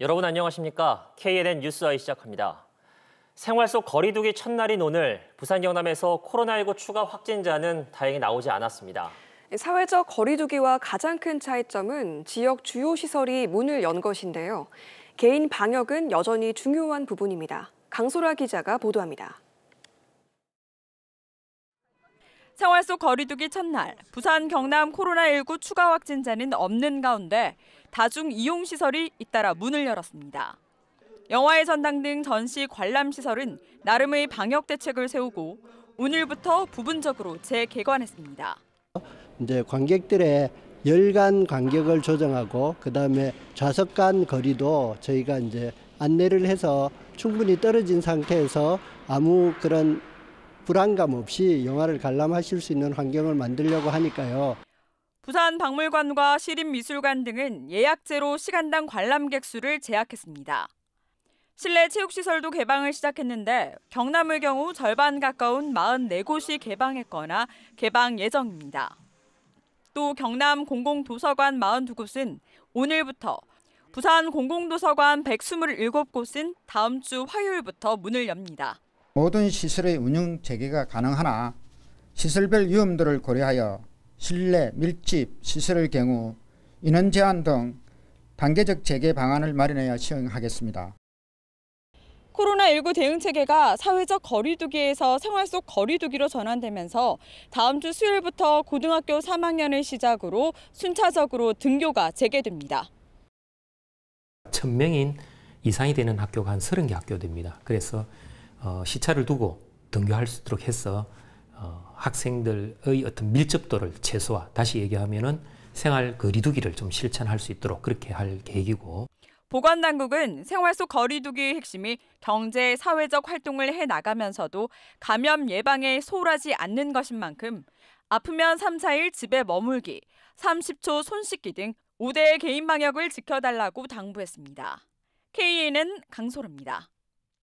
여러분 안녕하십니까? KNN 뉴스와이 시작합니다. 생활 속 거리두기 첫날인 오늘 부산 경남에서 코로나19 추가 확진자는 다행히 나오지 않았습니다. 사회적 거리두기와 가장 큰 차이점은 지역 주요 시설이 문을 연 것인데요. 개인 방역은 여전히 중요한 부분입니다. 강소라 기자가 보도합니다. 생활 속 거리두기 첫날 부산 경남 코로나19 추가 확진자는 없는 가운데 다중 이용 시설이 잇따라 문을 열었습니다. 영화의 전당 등 전시 관람 시설은 나름의 방역 대책을 세우고 오늘부터 부분적으로 재개관했습니다. 이제 관객들의 열간 간격을 조정하고 그다음에 좌석 간 거리도 저희가 이제 안내를 해서 충분히 떨어진 상태에서 아무 그런 불안감 없이 영화를 관람하실 수 있는 환경을 만들려고 하니까요. 부산 박물관과 시립미술관 등은 예약제로 시간당 관람객 수를 제약했습니다. 실내 체육시설도 개방을 시작했는데 경남의 경우 절반 가까운 44곳이 개방했거나 개방 예정입니다. 또 경남 공공도서관 42곳은 오늘부터 부산 공공도서관 127곳은 다음 주 화요일부터 문을 엽니다. 모든 시설의 운영 재개가 가능하나 시설별 위험들을 고려하여 실내, 밀집, 시설의 경우 인원 제한 등 단계적 재개 방안을 마련하여 시행하겠습니다. 코로나19 대응 체계가 사회적 거리두기에서 생활 속 거리두기로 전환되면서 다음 주 수요일부터 고등학교 3학년을 시작으로 순차적으로 등교가 재개됩니다. 1명인 이상이 되는 학교가 한 30개 학교 됩니다. 그래서 어, 시차를 두고 등교할 수 있도록 해서 어, 학생들의 어떤 밀접도를 최소화, 다시 얘기하면은 생활 거리두기를 좀 실천할 수 있도록 그렇게 할 계획이고. 보건당국은 생활 속 거리두기의 핵심이 경제, 사회적 활동을 해 나가면서도 감염 예방에 소홀하지 않는 것인 만큼 아프면 3, 4일 집에 머물기, 30초 손 씻기 등 5대의 개인 방역을 지켜달라고 당부했습니다. KNN 강소라입니다.